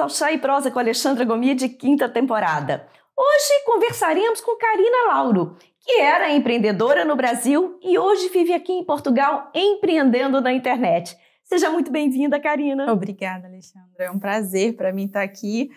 ao Chá e Prosa com Alexandra de quinta temporada. Hoje conversaremos com Karina Lauro, que era empreendedora no Brasil e hoje vive aqui em Portugal empreendendo na internet. Seja muito bem-vinda, Karina. Obrigada, Alexandra. É um prazer para mim estar aqui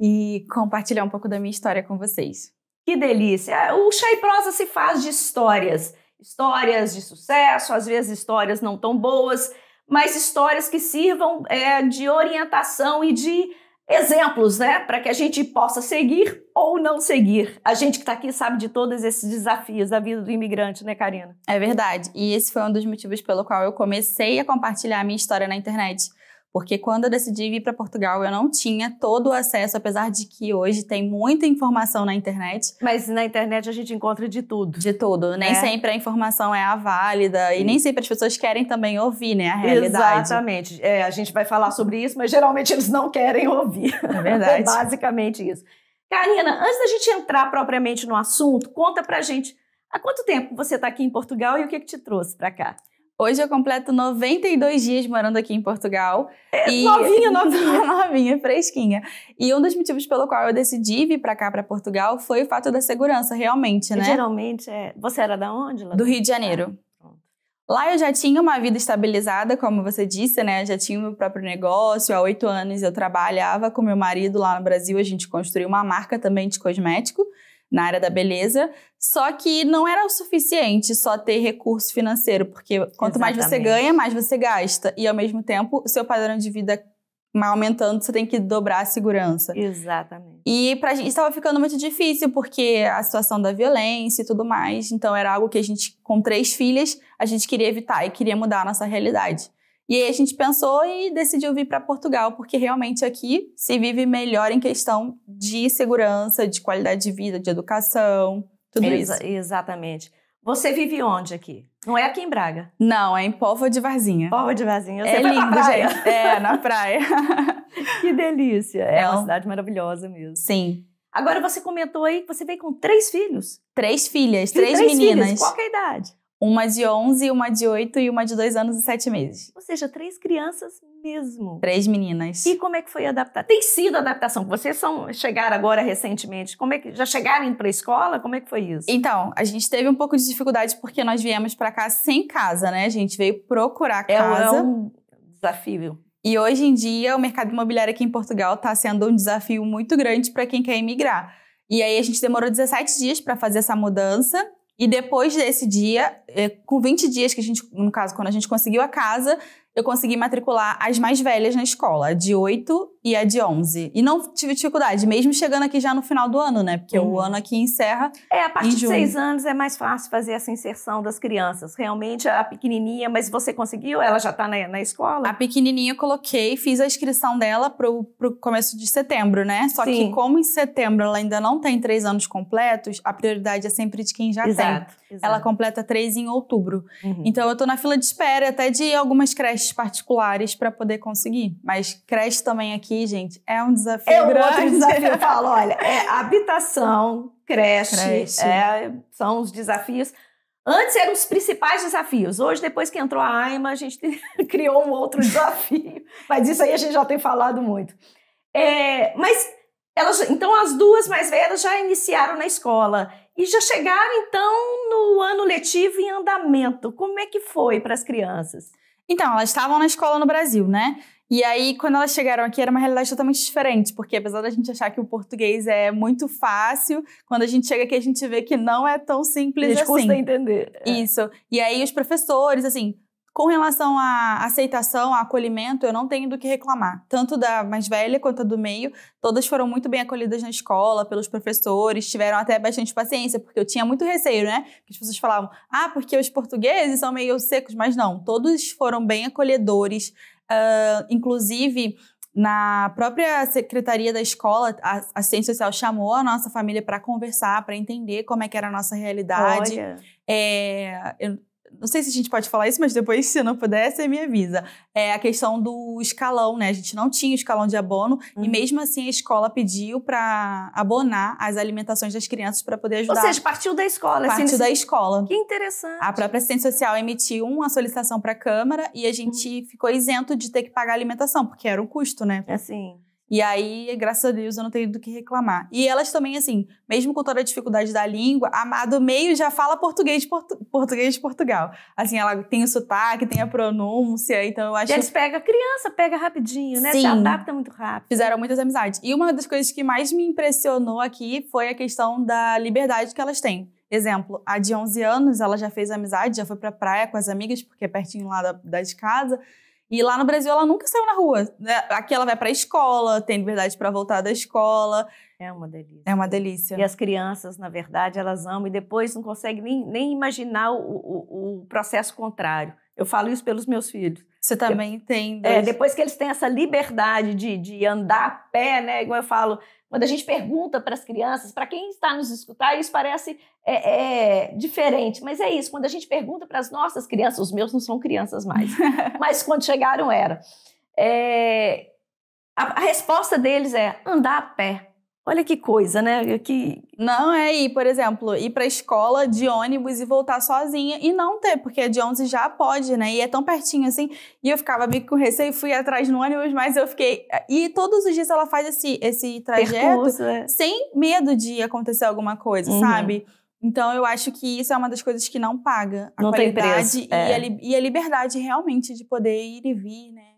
e compartilhar um pouco da minha história com vocês. Que delícia! É, o Chá e Prosa se faz de histórias. Histórias de sucesso, às vezes histórias não tão boas, mas histórias que sirvam é, de orientação e de exemplos, né, para que a gente possa seguir ou não seguir. A gente que está aqui sabe de todos esses desafios da vida do imigrante, né, Karina? É verdade. E esse foi um dos motivos pelo qual eu comecei a compartilhar a minha história na internet. Porque quando eu decidi vir para Portugal, eu não tinha todo o acesso, apesar de que hoje tem muita informação na internet. Mas na internet a gente encontra de tudo. De tudo. Nem é. sempre a informação é a válida e nem sempre as pessoas querem também ouvir, né, a realidade. Exatamente. É, a gente vai falar sobre isso, mas geralmente eles não querem ouvir. É verdade. é basicamente isso. Karina, antes da gente entrar propriamente no assunto, conta pra gente Há quanto tempo você está aqui em Portugal e o que, que te trouxe para cá? Hoje eu completo 92 dias morando aqui em Portugal. É, e... Novinha, novinha, novinha, fresquinha. E um dos motivos pelo qual eu decidi vir para cá, para Portugal, foi o fato da segurança, realmente, né? Geralmente, é... você era da onde? Lá? Do Rio de Janeiro. Ah. Lá eu já tinha uma vida estabilizada, como você disse, né? Eu já tinha o meu próprio negócio. Há oito anos eu trabalhava com meu marido lá no Brasil. A gente construiu uma marca também de cosmético na área da beleza, só que não era o suficiente só ter recurso financeiro, porque quanto Exatamente. mais você ganha, mais você gasta. E ao mesmo tempo, o seu padrão de vida aumentando, você tem que dobrar a segurança. Exatamente. E pra gente estava ficando muito difícil, porque a situação da violência e tudo mais. Então era algo que a gente, com três filhas, a gente queria evitar e queria mudar a nossa realidade. E aí a gente pensou e decidiu vir para Portugal, porque realmente aqui se vive melhor em questão de segurança, de qualidade de vida, de educação, tudo Ex isso. Exatamente. Você vive onde aqui? Não é aqui em Braga? Não, é em Povo de Varzinha. Povo de Varzinha. é lindo, gente. É, na praia. que delícia. É, uma cidade maravilhosa mesmo. Sim. Agora você comentou aí que você veio com três filhos. Três filhas, três, três meninas. Filhas. Qual é a idade? Uma de 11, uma de 8 e uma de 2 anos e 7 meses. Ou seja, três crianças mesmo. Três meninas. E como é que foi adaptar? Tem sido a adaptação? Vocês são, chegaram agora recentemente. Como é que já chegaram para a escola Como é que foi isso? Então, a gente teve um pouco de dificuldade porque nós viemos para cá sem casa, né? A gente veio procurar é casa. É um desafio. E hoje em dia o mercado imobiliário aqui em Portugal está sendo um desafio muito grande para quem quer emigrar. E aí a gente demorou 17 dias para fazer essa mudança e depois desse dia, é, com 20 dias que a gente, no caso, quando a gente conseguiu a casa, eu consegui matricular as mais velhas na escola, de 8 e a é de 11. E não tive dificuldade, mesmo chegando aqui já no final do ano, né? Porque uhum. o ano aqui encerra. É, a partir de seis anos é mais fácil fazer essa inserção das crianças. Realmente, a pequenininha, mas você conseguiu? Ela já tá na, na escola? A pequenininha eu coloquei, fiz a inscrição dela pro, pro começo de setembro, né? Só Sim. que como em setembro ela ainda não tem três anos completos, a prioridade é sempre de quem já exato, tem. Exato. Ela completa três em outubro. Uhum. Então eu tô na fila de espera até de algumas creches particulares para poder conseguir. Mas creche também aqui gente, é um desafio é grande. outro desafio. Eu falo, olha, é habitação, creche, creche. É, são os desafios. Antes eram os principais desafios. Hoje, depois que entrou a AIMA, a gente criou um outro desafio. Mas isso aí a gente já tem falado muito. É, mas elas, então as duas mais velhas já iniciaram na escola e já chegaram então no ano letivo em andamento. Como é que foi para as crianças? Então, elas estavam na escola no Brasil, né? E aí, quando elas chegaram aqui, era uma realidade totalmente diferente, porque apesar da gente achar que o português é muito fácil, quando a gente chega aqui, a gente vê que não é tão simples Eles assim. Custa entender. É. Isso. E aí, os professores, assim, com relação à aceitação, ao acolhimento, eu não tenho do que reclamar. Tanto da mais velha quanto do meio, todas foram muito bem acolhidas na escola, pelos professores, tiveram até bastante paciência, porque eu tinha muito receio, né? Que as pessoas falavam, ah, porque os portugueses são meio secos, mas não, todos foram bem acolhedores. Uh, inclusive, na própria secretaria da escola, a assistência social chamou a nossa família para conversar, para entender como é que era a nossa realidade. É, eu, não sei se a gente pode falar isso, mas depois, se não puder, você me avisa. É a questão do escalão, né? A gente não tinha escalão de abono uhum. e mesmo assim a escola pediu para abonar as alimentações das crianças para poder ajudar. Ou seja, partiu da escola. Assim, partiu assim, da escola. Que interessante. A própria assistência social emitiu uma solicitação para a Câmara e a gente uhum. ficou isento de ter que pagar a alimentação, porque era um custo, né? É Assim. E aí, graças a Deus, eu não tenho do que reclamar. E elas também, assim, mesmo com toda a dificuldade da língua, Amado meio já fala português de, portu português de Portugal. Assim, ela tem o sotaque, tem a pronúncia, então eu acho... E eles pegam, criança pega rapidinho, né? Sim. Se adapta muito rápido. Fizeram muitas amizades. E uma das coisas que mais me impressionou aqui foi a questão da liberdade que elas têm. Exemplo, a de 11 anos, ela já fez amizade, já foi pra praia com as amigas, porque é pertinho lá da, da de casa. E lá no Brasil ela nunca saiu na rua. Né? Aqui ela vai para a escola, tem liberdade para voltar da escola. É uma delícia. É uma delícia. E as crianças, na verdade, elas amam e depois não conseguem nem, nem imaginar o, o, o processo contrário. Eu falo isso pelos meus filhos. Você também eu, tem. É, dois... É, depois que eles têm essa liberdade de, de andar a pé, né? Igual eu falo, quando a gente pergunta para as crianças, para quem está nos escutar, isso parece é, é, diferente, mas é isso. Quando a gente pergunta para as nossas crianças, os meus não são crianças mais, mas quando chegaram era. É, a, a resposta deles é andar a pé. Olha que coisa, né? Que... Não é ir, por exemplo, ir para a escola de ônibus e voltar sozinha e não ter, porque de 11 já pode, né? E é tão pertinho assim. E eu ficava meio com receio, fui atrás no ônibus, mas eu fiquei. E todos os dias ela faz esse, esse trajeto Percurso, é. sem medo de acontecer alguma coisa, uhum. sabe? Então eu acho que isso é uma das coisas que não paga a não qualidade tem preço, é. e, a, é. e a liberdade realmente de poder ir e vir, né?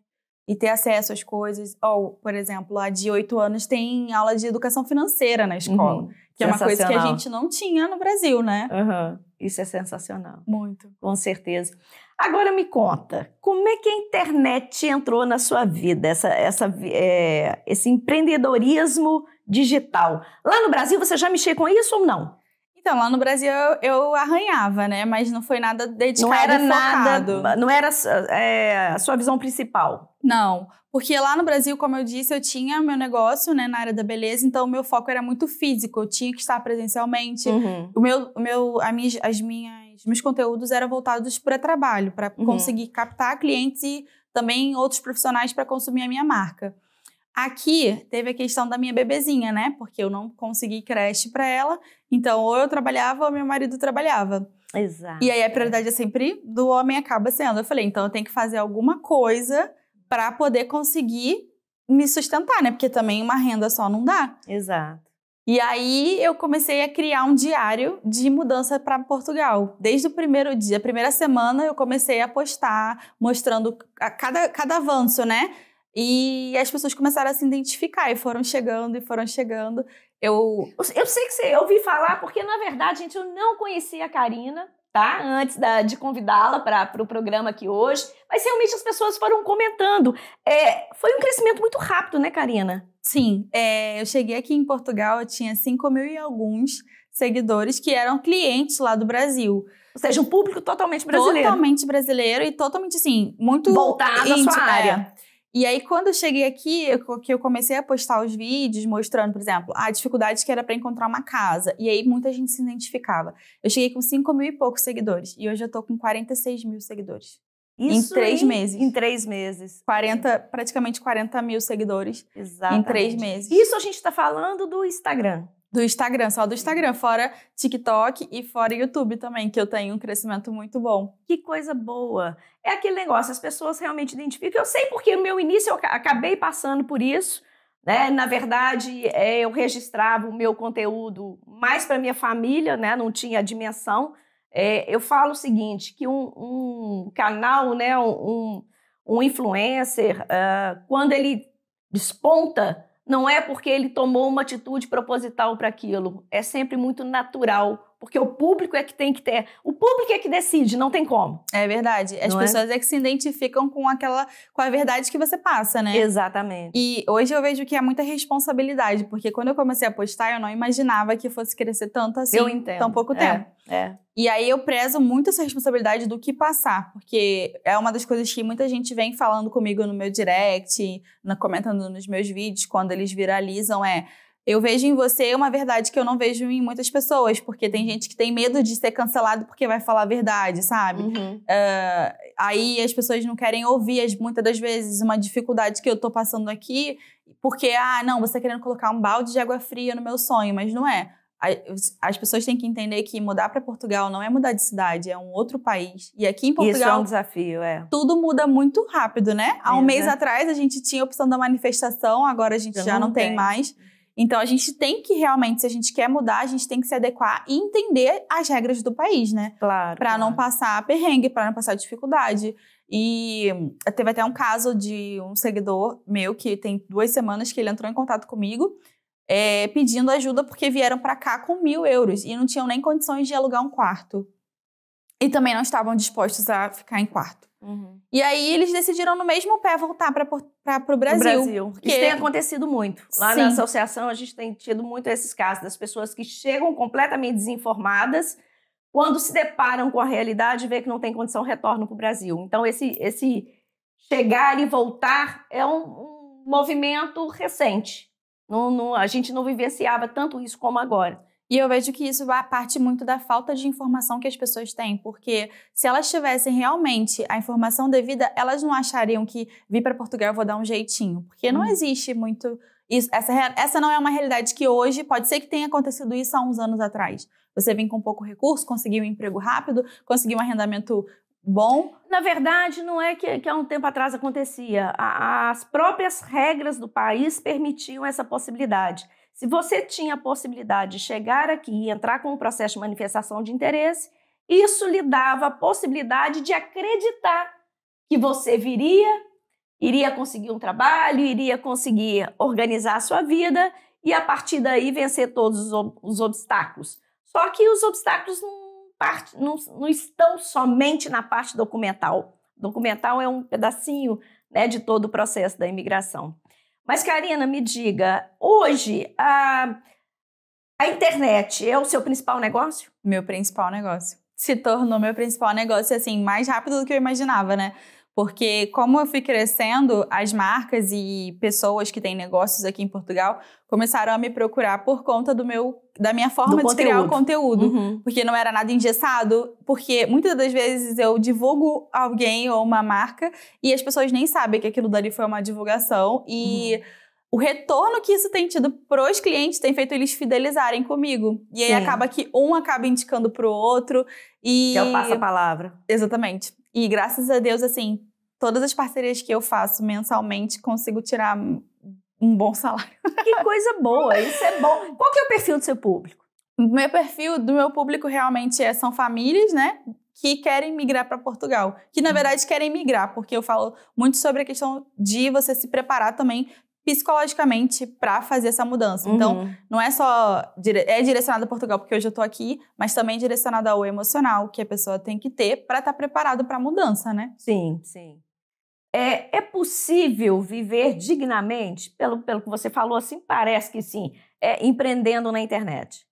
e ter acesso às coisas. Ou, por exemplo, a de 8 anos tem aula de educação financeira na uhum. escola, uhum. que é uma coisa que a gente não tinha no Brasil, né? Uhum. Isso é sensacional. Muito. Com certeza. Agora me conta, como é que a internet entrou na sua vida, essa, essa, é, esse empreendedorismo digital? Lá no Brasil você já mexeu com isso ou não? Então, lá no Brasil eu arranhava, né? Mas não foi nada dedicado não era Nada, não era é, a sua visão principal. Não, porque lá no Brasil, como eu disse, eu tinha meu negócio né, na área da beleza, então o meu foco era muito físico, eu tinha que estar presencialmente. Uhum. O meu, o meu, a minha, as minhas, meus conteúdos eram voltados para trabalho, para uhum. conseguir captar clientes e também outros profissionais para consumir a minha marca. Aqui teve a questão da minha bebezinha, né? Porque eu não consegui creche para ela, então ou eu trabalhava ou meu marido trabalhava. Exato. E aí a prioridade é sempre do homem acaba sendo. Eu falei, então eu tenho que fazer alguma coisa para poder conseguir me sustentar, né? Porque também uma renda só não dá. Exato. E aí eu comecei a criar um diário de mudança para Portugal. Desde o primeiro dia, a primeira semana, eu comecei a postar, mostrando a cada, cada avanço, né? E as pessoas começaram a se identificar e foram chegando e foram chegando. Eu eu sei que você ouvi falar porque na verdade, gente, eu não conhecia a Karina tá? Antes da, de convidá-la para o pro programa aqui hoje. Mas realmente as pessoas foram comentando. É, foi um crescimento muito rápido, né, Karina? Sim. É, eu cheguei aqui em Portugal, eu tinha 5 mil e alguns seguidores que eram clientes lá do Brasil. Ou seja, um público totalmente brasileiro. Totalmente brasileiro e totalmente, assim, muito... Voltado à sua é, área. É. E aí, quando eu cheguei aqui, eu, que eu comecei a postar os vídeos mostrando, por exemplo, a dificuldade que era para encontrar uma casa. E aí, muita gente se identificava. Eu cheguei com 5 mil e poucos seguidores. E hoje eu tô com 46 mil seguidores. Isso em três em, meses. Em três meses. 40, praticamente 40 mil seguidores Exatamente. em três meses. Isso a gente está falando do Instagram. Do Instagram, só do Instagram, fora TikTok e fora YouTube também, que eu tenho um crescimento muito bom. Que coisa boa! É aquele negócio, as pessoas realmente identificam. Eu sei porque no meu início eu acabei passando por isso, né? Na verdade, é, eu registrava o meu conteúdo mais para minha família, né? Não tinha a dimensão. É, eu falo o seguinte, que um, um canal, né? Um, um influencer, ah, quando ele desponta não é porque ele tomou uma atitude proposital para aquilo, é sempre muito natural porque o público é que tem que ter. O público é que decide, não tem como. É verdade. As não é? pessoas é? é? que se identificam com aquela com a verdade que você passa, né? Exatamente. E hoje eu vejo que é muita responsabilidade, porque quando eu comecei a postar, eu não imaginava que fosse crescer tanto assim, eu entendo. tão pouco é, tempo. É. E aí eu prezo muito essa responsabilidade do que passar, porque é uma das coisas que muita gente vem falando comigo no meu direct, na, comentando nos meus vídeos, quando eles viralizam, é eu vejo em você uma verdade que eu não vejo em muitas pessoas, porque tem gente que tem medo de ser cancelado porque vai falar a verdade, sabe? Uhum. Uh, aí as pessoas não querem ouvir, muitas das vezes, uma dificuldade que eu tô passando aqui, porque, ah, não, você tá querendo colocar um balde de água fria no meu sonho, mas não é. As pessoas têm que entender que mudar para Portugal não é mudar de cidade, é um outro país. E aqui em Portugal. Isso é um desafio, é. Tudo muda muito rápido, né? Há um é, mês né? atrás a gente tinha a opção da manifestação, agora a gente já, já não, tem, tem mais. Então a gente tem que realmente, se a gente quer mudar, a gente tem que se adequar e entender as regras do país, né? Claro. Para claro. não passar perrengue, para não passar dificuldade. E eh, teve até um caso de um seguidor meu que tem duas semanas que ele entrou em contato comigo. É, pedindo ajuda porque vieram para cá com mil euros e não tinham nem condições de alugar um quarto. E também não estavam dispostos a ficar em quarto. Uhum. E aí eles decidiram no mesmo pé voltar para o Brasil. Brasil. Porque... Isso tem acontecido muito. Lá Sim. na associação a gente tem tido muito esses casos das pessoas que chegam completamente desinformadas, quando se deparam com a realidade, vê que não tem condição, retornam para o Brasil. Então esse, esse chegar e voltar é um, um movimento recente. Não, não, a gente não vivenciava tanto isso como agora. E eu vejo que isso parte muito da falta de informação que as pessoas têm, porque se elas tivessem realmente a informação devida, elas não achariam que vir para Portugal vou dar um jeitinho, porque não uhum. existe muito isso, essa, essa não é uma realidade que hoje, pode ser que tenha acontecido isso há uns anos atrás. Você vem com pouco recurso, conseguiu um emprego rápido, conseguiu um arrendamento bom. Na verdade, não é que, que há um tempo atrás acontecia. As próprias regras do país permitiam essa possibilidade. Se você tinha a possibilidade de chegar aqui e entrar com o processo de manifestação de interesse, isso lhe dava a possibilidade de acreditar que você viria, iria conseguir um trabalho, iria conseguir organizar a sua vida e a partir daí vencer todos os obstáculos. Só que os obstáculos não, parte, não, não estão somente na parte documental. Documental é um pedacinho né, de todo o processo da imigração. Mas, Karina, me diga, hoje a, a internet é o seu principal negócio? Meu principal negócio. Se tornou meu principal negócio, assim, mais rápido do que eu imaginava, né? Porque como eu fui crescendo, as marcas e pessoas que têm negócios aqui em Portugal começaram a me procurar por conta do meu da minha forma do de conteúdo. criar o conteúdo, uhum. porque não era nada engessado, porque muitas das vezes eu divulgo alguém ou uma marca e as pessoas nem sabem que aquilo dali foi uma divulgação e uhum o retorno que isso tem tido para os clientes tem feito eles fidelizarem comigo. E aí Sim. acaba que um acaba indicando para o outro e que é o passa a palavra. Exatamente. E graças a Deus, assim, todas as parcerias que eu faço mensalmente consigo tirar um bom salário. Que coisa boa, isso é bom. Qual que é o perfil do seu público? Meu perfil do meu público realmente é, são famílias, né? Que querem migrar para Portugal. Que na uhum. verdade querem migrar, porque eu falo muito sobre a questão de você se preparar também psicologicamente para fazer essa mudança. Uhum. Então, não é só dire... é direcionado a Portugal porque hoje eu estou aqui, mas também direcionado ao emocional que a pessoa tem que ter para estar tá preparado para a mudança, né? Sim, sim. É, é possível viver dignamente, pelo, pelo que você falou, assim parece que sim, é, empreendendo na internet.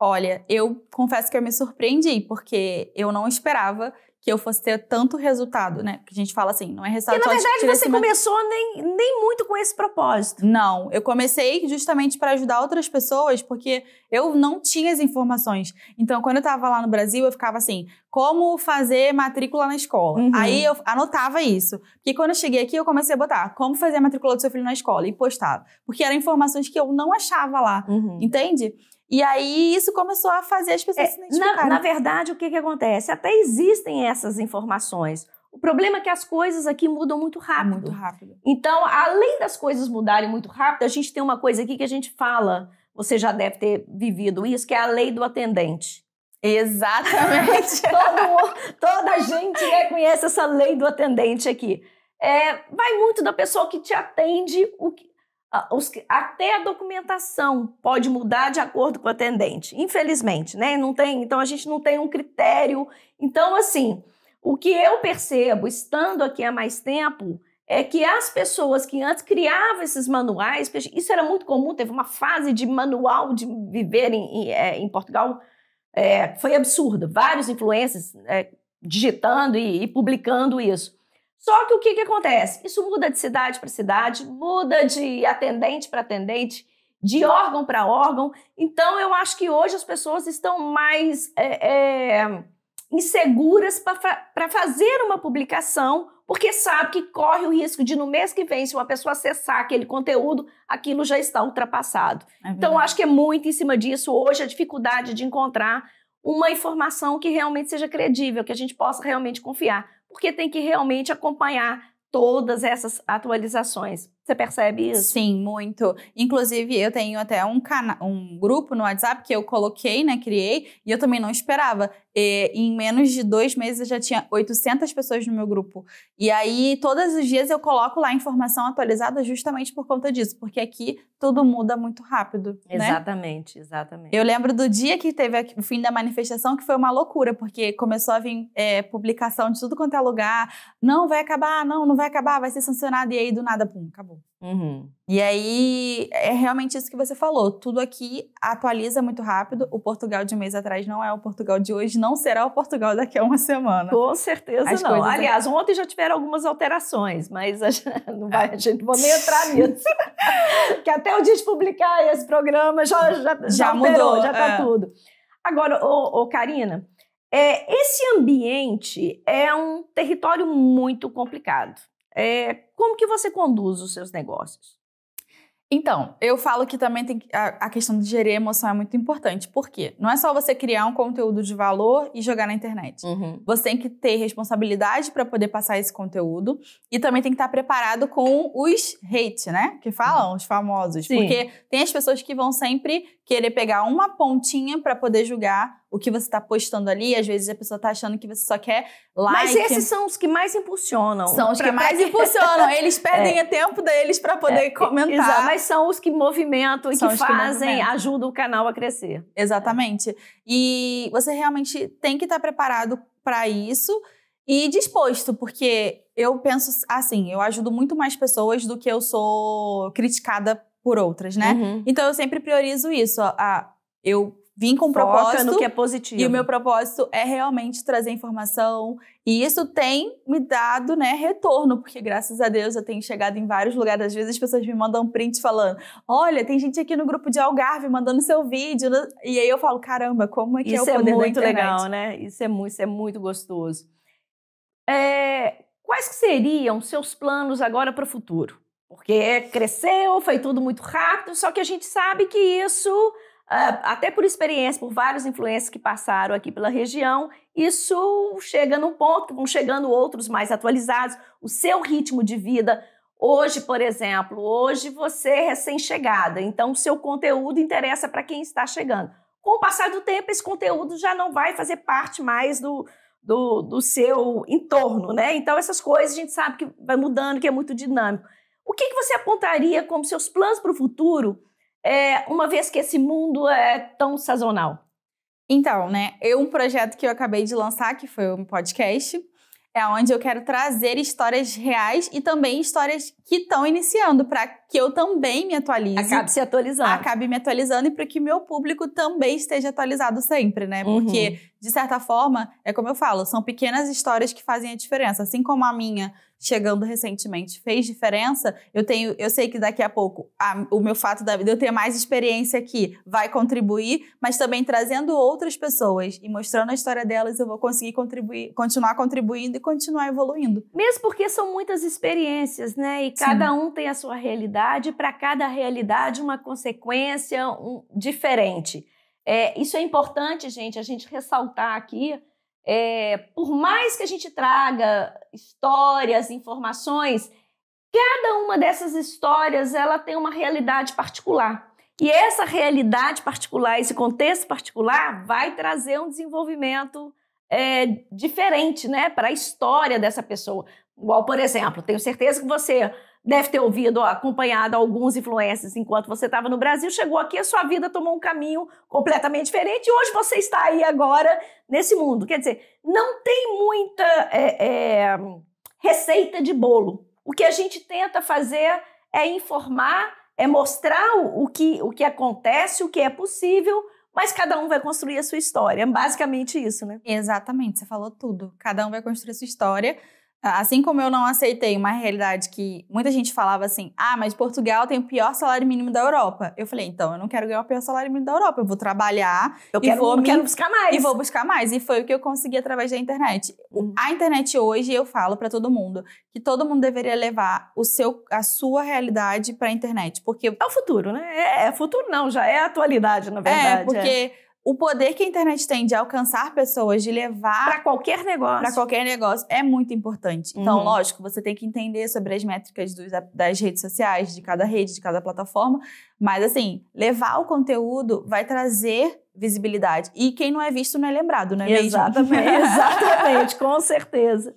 Olha, eu confesso que eu me surpreendi, porque eu não esperava que eu fosse ter tanto resultado, né? Que a gente fala assim, não é resultado. E na verdade você começou nem, nem muito com esse propósito. Não, eu comecei justamente para ajudar outras pessoas, porque eu não tinha as informações. Então, quando eu estava lá no Brasil, eu ficava assim, como fazer matrícula na escola. Uhum. Aí eu anotava isso. Porque quando eu cheguei aqui, eu comecei a botar como fazer a matrícula do seu filho na escola e postava. Porque eram informações que eu não achava lá, uhum. entende? E aí isso começou a fazer as pessoas é, se identificarem. Na, na verdade, o que, que acontece? Até existem essas informações. O problema é que as coisas aqui mudam muito rápido. Muito rápido. Então, além das coisas mudarem muito rápido, a gente tem uma coisa aqui que a gente fala, você já deve ter vivido isso, que é a lei do atendente. Exatamente. Todo, toda gente né, conhece essa lei do atendente aqui. É, vai muito da pessoa que te atende, o que, até a documentação pode mudar de acordo com o atendente, infelizmente, né? Não tem, então a gente não tem um critério. Então, assim, o que eu percebo, estando aqui há mais tempo, é que as pessoas que antes criavam esses manuais, isso era muito comum, teve uma fase de manual de viver em, em, é, em Portugal, é, foi absurda. Vários influencers é, digitando e, e publicando isso. Só que o que, que acontece? Isso muda de cidade para cidade, muda de atendente para atendente, de órgão para órgão. Então, eu acho que hoje as pessoas estão mais é, é, inseguras para fazer uma publicação, porque sabe que corre o risco de, no mês que vem, se uma pessoa acessar aquele conteúdo, aquilo já está ultrapassado. É então, acho que é muito em cima disso hoje a dificuldade de encontrar uma informação que realmente seja credível, que a gente possa realmente confiar porque tem que realmente acompanhar todas essas atualizações. Você percebe isso? Sim, muito. Inclusive, eu tenho até um, cana um grupo no WhatsApp que eu coloquei, né? Criei, e eu também não esperava. E, em menos de dois meses eu já tinha 800 pessoas no meu grupo. E aí, todos os dias eu coloco lá informação atualizada justamente por conta disso, porque aqui tudo muda muito rápido. Né? Exatamente, né? exatamente. Eu lembro do dia que teve o fim da manifestação, que foi uma loucura, porque começou a vir é, publicação de tudo quanto é lugar. Não, vai acabar, não, não vai acabar, vai ser sancionado. E aí, do nada, pum, acabou. Uhum. E aí é realmente isso que você falou. Tudo aqui atualiza muito rápido. O Portugal de um mês atrás não é o Portugal de hoje, não será o Portugal daqui a uma semana. Com certeza As não. É Aliás, ontem já tiveram algumas alterações, mas a gente não vai, a gente vou nem entrar nisso. que até o dia de publicar esse programa já já, já, já alterou, mudou, já tá é. tudo. Agora, ô, ô Karina, é, esse ambiente é um território muito complicado. É, como que você conduz os seus negócios? Então, eu falo que também tem a, a questão de gerir emoção é muito importante. Por quê? Não é só você criar um conteúdo de valor e jogar na internet. Uhum. Você tem que ter responsabilidade para poder passar esse conteúdo e também tem que estar preparado com os hate, né? Que falam uhum. os famosos. Sim. Porque tem as pessoas que vão sempre querer pegar uma pontinha para poder julgar o que você está postando ali, às vezes a pessoa está achando que você só quer like. Mas esses são os que mais impulsionam. São os que mais impulsionam. Eles é. perdem é. o tempo deles para poder é. comentar. Exato. Mas são os que movimentam e são que fazem, que ajudam o canal a crescer. Exatamente. É. E você realmente tem que estar tá preparado para isso e disposto, porque eu penso assim, eu ajudo muito mais pessoas do que eu sou criticada por outras, né? Uhum. Então eu sempre priorizo isso. A, eu vim com um Foca propósito. no que é positivo. E o meu propósito é realmente trazer informação. E isso tem me dado, né, retorno, porque graças a Deus eu tenho chegado em vários lugares. Às vezes as pessoas me mandam print falando: olha, tem gente aqui no grupo de Algarve mandando seu vídeo. Né? E aí eu falo: caramba, como é que é isso é o poder é muito legal, né? Isso é muito, isso é muito gostoso. É, quais que seriam seus planos agora para o futuro? Porque cresceu, foi tudo muito rápido, só que a gente sabe que isso ah, até por experiência, por vários influências que passaram aqui pela região, isso chega num ponto que vão chegando outros mais atualizados, o seu ritmo de vida. Hoje, por exemplo, hoje você é recém-chegada, então o seu conteúdo interessa para quem está chegando. Com o passar do tempo, esse conteúdo já não vai fazer parte mais do, do, do seu entorno, né? Então, essas coisas a gente sabe que vai mudando, que é muito dinâmico. O que, que você apontaria como seus planos para o futuro? é, uma vez que esse mundo é tão sazonal? Então, né, eu um projeto que eu acabei de lançar, que foi um podcast, é onde eu quero trazer histórias reais e também histórias que estão iniciando, para que eu também me atualize. Acabe se atualizando. Acabe me atualizando e para que meu público também esteja atualizado sempre, né? Uhum. Porque, uhum. de certa forma, é como eu falo, são pequenas histórias que fazem a diferença. Assim como a minha chegando recentemente fez diferença. Eu tenho, eu sei que daqui a pouco a, o meu fato da vida, eu ter mais experiência aqui, vai contribuir, mas também trazendo outras pessoas e mostrando a história delas, eu vou conseguir contribuir, continuar contribuindo e continuar evoluindo. Mesmo porque são muitas experiências, né? E cada Sim. um tem a sua realidade, para cada realidade uma consequência um, diferente. É, isso é importante, gente, a gente ressaltar aqui é, por mais que a gente traga histórias, informações, cada uma dessas histórias ela tem uma realidade particular. E essa realidade particular, esse contexto particular, vai trazer um desenvolvimento é, diferente né, para a história dessa pessoa. Igual, por exemplo, tenho certeza que você deve ter ouvido, acompanhado alguns influencers enquanto você estava no Brasil, chegou aqui, a sua vida tomou um caminho completamente diferente e hoje você está aí agora nesse mundo. Quer dizer, não tem muita é, é, receita de bolo. O que a gente tenta fazer é informar, é mostrar o que, o que acontece, o que é possível, mas cada um vai construir a sua história. É basicamente isso, né? Exatamente, você falou tudo. Cada um vai construir a sua história. Assim como eu não aceitei uma realidade que muita gente falava assim: ah, mas Portugal tem o pior salário mínimo da Europa. Eu falei: então, eu não quero ganhar o pior salário mínimo da Europa. Eu vou trabalhar. Eu quero, vou, quero buscar mais. E vou buscar mais. E foi o que eu consegui através da internet. Uhum. A internet hoje, eu falo para todo mundo que todo mundo deveria levar o seu, a sua realidade para a internet. Porque. É o futuro, né? É, é futuro, não, já é a atualidade, na é, verdade. É, porque. É o poder que a internet tem de alcançar pessoas, de levar. Para qualquer negócio. Para qualquer negócio, é muito importante. Então, uhum. lógico, você tem que entender sobre as métricas dos, das redes sociais, de cada rede, de cada plataforma. Mas, assim, levar o conteúdo vai trazer visibilidade. E quem não é visto não é lembrado, não é exatamente, mesmo? Exatamente, com certeza.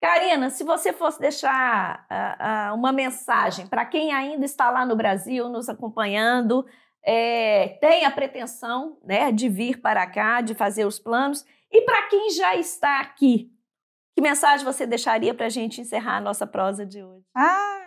Karina, se você fosse deixar uh, uh, uma mensagem para quem ainda está lá no Brasil nos acompanhando, é, tem a pretensão né, de vir para cá, de fazer os planos. E para quem já está aqui, que mensagem você deixaria para a gente encerrar a nossa prosa de hoje? Ah,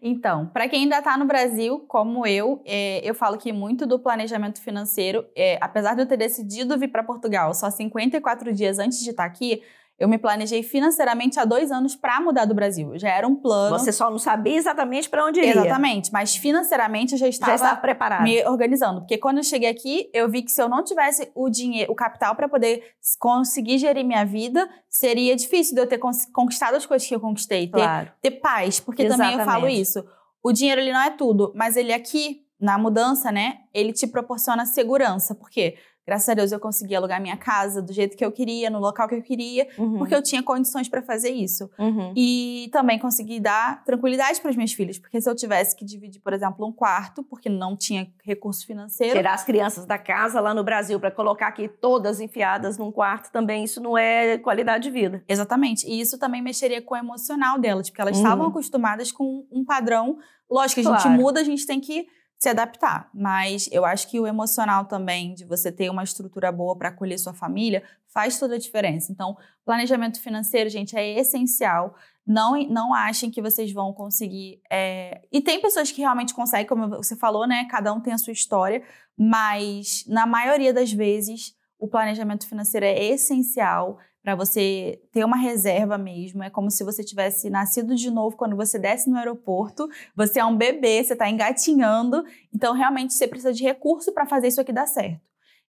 então, para quem ainda está no Brasil, como eu, é, eu falo que muito do planejamento financeiro, é, apesar de eu ter decidido vir para Portugal só 54 dias antes de estar tá aqui, eu me planejei financeiramente há dois anos para mudar do Brasil. Já era um plano. Você só não sabia exatamente para onde ir. Exatamente, mas financeiramente eu já estava, já estava me organizando. Porque quando eu cheguei aqui, eu vi que se eu não tivesse o dinheiro, o capital para poder conseguir gerir minha vida, seria difícil de eu ter conquistado as coisas que eu conquistei. Ter, claro. ter paz, porque exatamente. também eu falo isso. O dinheiro ele não é tudo, mas ele aqui, na mudança, né, ele te proporciona segurança. Por quê? Porque Graças a Deus eu consegui alugar minha casa do jeito que eu queria, no local que eu queria, uhum. porque eu tinha condições para fazer isso. Uhum. E também consegui dar tranquilidade para os meus filhos, porque se eu tivesse que dividir, por exemplo, um quarto, porque não tinha recurso financeiro. Tirar as crianças da casa lá no Brasil para colocar aqui todas enfiadas num quarto também, isso não é qualidade de vida. Exatamente. E isso também mexeria com o emocional delas, porque elas uhum. estavam acostumadas com um padrão. Lógico, a gente claro. muda, a gente tem que se adaptar. Mas eu acho que o emocional também, de você ter uma estrutura boa para acolher sua família, faz toda a diferença. Então, planejamento financeiro, gente, é essencial. Não, não achem que vocês vão conseguir. É... E tem pessoas que realmente conseguem, como você falou, né? Cada um tem a sua história, mas na maioria das vezes o planejamento financeiro é essencial para você ter uma reserva mesmo. É como se você tivesse nascido de novo quando você desce no aeroporto. Você é um bebê, você está engatinhando. Então, realmente, você precisa de recurso para fazer isso aqui dar certo.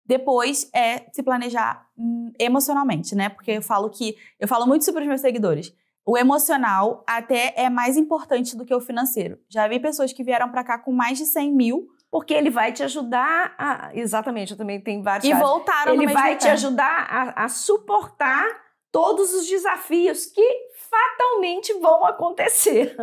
Depois é se planejar hum, emocionalmente, né? Porque eu falo que eu falo muito sobre os meus seguidores. O emocional até é mais importante do que o financeiro. Já vi pessoas que vieram para cá com mais de 100 mil porque ele vai te ajudar a. Exatamente, eu também tenho vários. E voltaram Ele vai te ajudar a, a, suportar todos os desafios que fatalmente vão acontecer.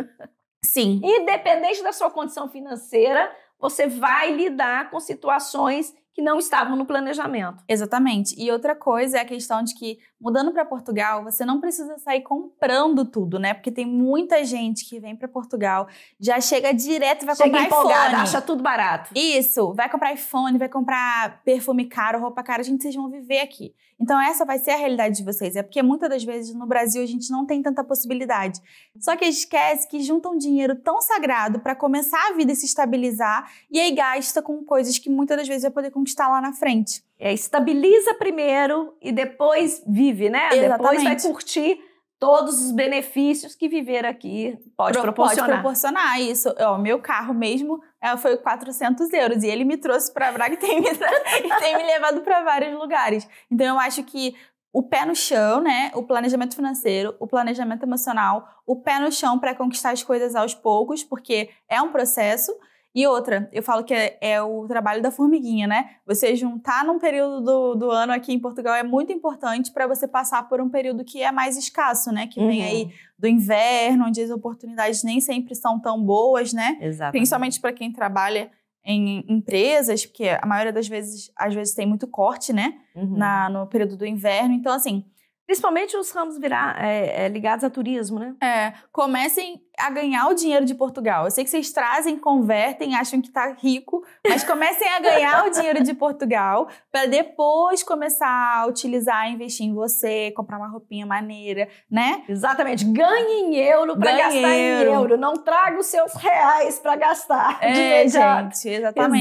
Sim. Independente da sua condição financeira, você vai lidar com situações que não estavam no planejamento. Exatamente. E outra coisa é a questão de que, mudando para Portugal, você não precisa sair comprando tudo, né? Porque tem muita gente que vem para Portugal, já chega direto e vai chega comprar empolgada, iPhone. acha tudo barato. Isso, vai comprar iPhone, vai comprar perfume caro, roupa cara, A gente, vocês vão viver aqui. Então, essa vai ser a realidade de vocês. É porque muitas das vezes no Brasil a gente não tem tanta possibilidade. Só que esquece que junta um dinheiro tão sagrado para começar a vida e se estabilizar, e aí gasta com coisas que muitas das vezes vai poder conquistar lá na frente. É, estabiliza primeiro e depois vive, né? Exatamente. Depois vai curtir todos os benefícios que viver aqui pode proporcionar. Pode proporcionar isso. O meu carro mesmo é, foi 400 euros e ele me trouxe para Braga e tem me, e tem me levado para vários lugares. Então eu acho que o pé no chão, né? O planejamento financeiro, o planejamento emocional, o pé no chão para conquistar as coisas aos poucos, porque é um processo e outra, eu falo que é, é, o trabalho da formiguinha, né? Você juntar num período do, do ano aqui em Portugal é muito importante para você passar por um período que é mais escasso, né? Que uhum. vem aí uhum. do inverno, onde as oportunidades nem sempre são tão boas, né? Exatamente. Principalmente para quem trabalha em empresas, porque a maioria das vezes, às vezes tem muito corte, né? Uhum. Na, no período do inverno. Então, assim, Principalmente os ramos virar, é, é, ligados a turismo, né? É, comecem a ganhar o dinheiro de Portugal. Eu sei que vocês trazem, convertem, acham que tá rico, mas comecem a ganhar o dinheiro de Portugal para depois começar a utilizar, investir em você, comprar uma roupinha maneira, né? Exatamente. Ganhe em euro para gastar em euro. Não traga os seus reais para gastar. É, gente, exatamente,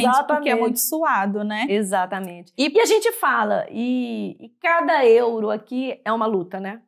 exatamente, Porque é muito suado, né? Exatamente. E, e a gente fala, e, e cada euro aqui é uma luta, né?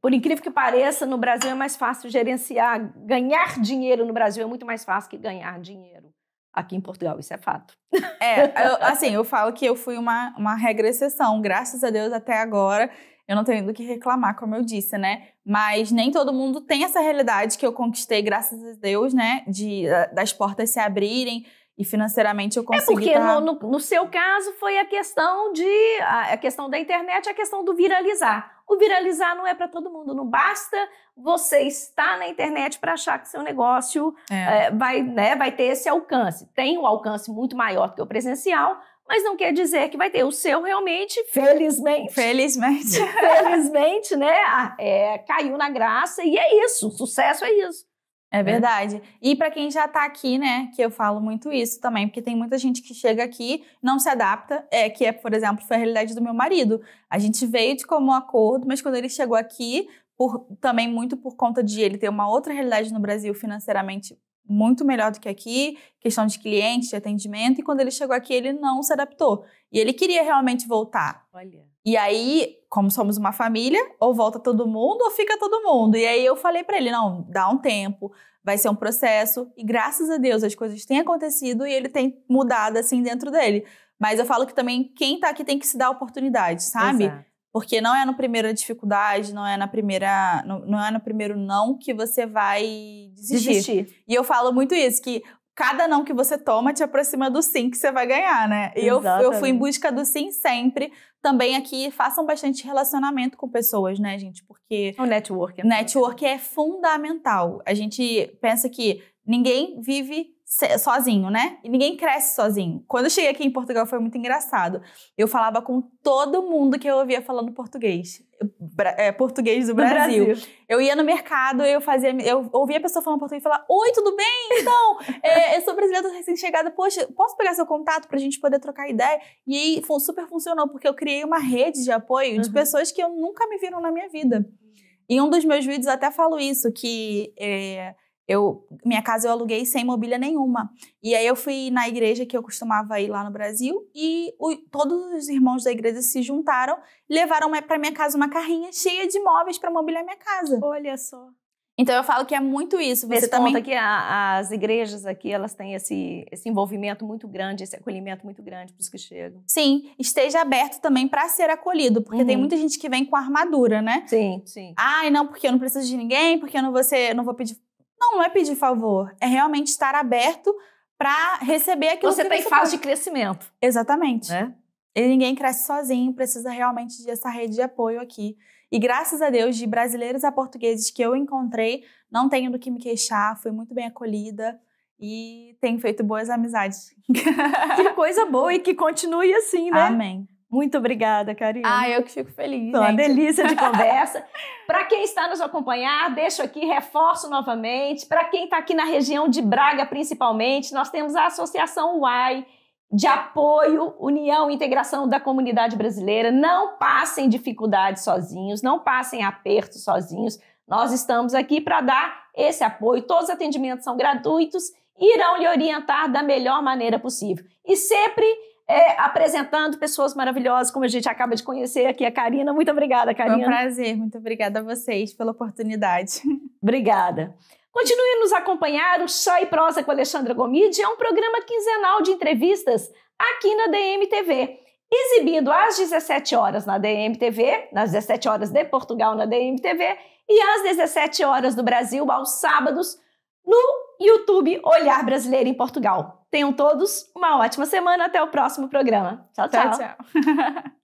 Por incrível que pareça, no Brasil é mais fácil gerenciar, ganhar dinheiro no Brasil é muito mais fácil que ganhar dinheiro aqui em Portugal, isso é fato. É, eu, assim, eu falo que eu fui uma, uma regressão, graças a Deus até agora. Eu não tenho do que reclamar, como eu disse, né? Mas nem todo mundo tem essa realidade que eu conquistei, graças a Deus, né? De, das portas se abrirem e financeiramente eu consegui. É porque tá no, no, no, seu caso foi a questão de a, a questão da internet, a questão do viralizar. O viralizar não é para todo mundo. Não basta você estar na internet para achar que seu negócio é. É, vai, né, vai ter esse alcance. Tem um alcance muito maior do que o presencial, mas não quer dizer que vai ter. O seu realmente, felizmente. Felizmente. felizmente, né? É, caiu na graça e é isso. O sucesso é isso. É né? verdade. É. E para quem já está aqui, né, que eu falo muito isso também, porque tem muita gente que chega aqui, não se adapta, é que é, por exemplo, foi a realidade do meu marido. A gente veio de comum acordo, mas quando ele chegou aqui, por, também muito por conta de ele ter uma outra realidade no Brasil financeiramente muito melhor do que aqui, questão de cliente, de atendimento, e quando ele chegou aqui, ele não se adaptou. E ele queria realmente voltar. Olha. E aí, como somos uma família, ou volta todo mundo ou fica todo mundo. E aí eu falei para ele, não, dá um tempo, vai ser um processo. E graças a Deus as coisas têm acontecido e ele tem mudado assim dentro dele. Mas eu falo que também quem tá aqui tem que se dar a oportunidade, sabe? Exato. Porque não é na primeira dificuldade, não é na primeira, não, não é no primeiro não que você vai desistir. desistir. E eu falo muito isso, que cada não que você toma te aproxima do sim que você vai ganhar, né? E eu, eu fui em busca do sim sempre. Também aqui façam bastante relacionamento com pessoas, né, gente? Porque. O network. É network é fundamental. A gente pensa que ninguém vive sozinho, né? E ninguém cresce sozinho. Quando eu cheguei aqui em Portugal foi muito engraçado. Eu falava com todo mundo que eu ouvia falando português. É, português do Brasil. Brasil. Eu ia no mercado, eu fazia, eu ouvia a pessoa falando português e falar: Oi, tudo bem? Então, é, eu sou brasileira recém-chegada, poxa, posso pegar seu contato pra gente poder trocar ideia? E aí super funcionou, porque eu criei uma rede de apoio uhum. de pessoas que eu nunca me viram na minha vida. Em um dos meus vídeos eu até falo isso, que é, eu, minha casa eu aluguei sem mobília nenhuma. E aí eu fui na igreja que eu costumava ir lá no Brasil e o, todos os irmãos da igreja se juntaram, levaram para minha casa uma carrinha cheia de móveis para mobiliar minha casa. Olha só. Então eu falo que é muito isso. Você Nesse também a, as igrejas aqui elas têm esse, esse envolvimento muito grande, esse acolhimento muito grande para os que chegam. Sim, esteja aberto também para ser acolhido, porque uhum. tem muita gente que vem com armadura, né? Sim, sim. Ai, não, porque eu não preciso de ninguém, porque eu não vou ser, não vou pedir não é pedir favor, é realmente estar aberto para receber aquilo você que tá você tem fase de crescimento. Exatamente. Né? E ninguém cresce sozinho, precisa realmente dessa rede de apoio aqui. E graças a Deus, de brasileiros a portugueses que eu encontrei, não tenho do que me queixar, fui muito bem acolhida e tenho feito boas amizades. Que coisa boa e que continue assim, né? Amém. Muito obrigada, Karina. Ah, eu que fico feliz. Foi uma delícia de conversa. Para quem está nos acompanhar, deixo aqui, reforço novamente. Para quem está aqui na região de Braga, principalmente, nós temos a Associação UAI de apoio, união e integração da comunidade brasileira. Não passem dificuldades sozinhos, não passem apertos sozinhos. Nós estamos aqui para dar esse apoio. Todos os atendimentos são gratuitos e irão lhe orientar da melhor maneira possível. E sempre é, apresentando pessoas maravilhosas, como a gente acaba de conhecer aqui, a Karina. Muito obrigada, Karina. É um prazer, muito obrigada a vocês pela oportunidade. Obrigada. Continue nos acompanhar, o Chá e Prosa com Alexandra Gomide é um programa quinzenal de entrevistas aqui na DMTV, exibido às 17 horas na DMTV, nas 17 horas de Portugal na DMTV e às 17 horas do Brasil aos sábados no YouTube Olhar Brasileiro em Portugal. Tenham todos uma ótima semana. Até o próximo programa. Tchau, tchau. tchau, tchau.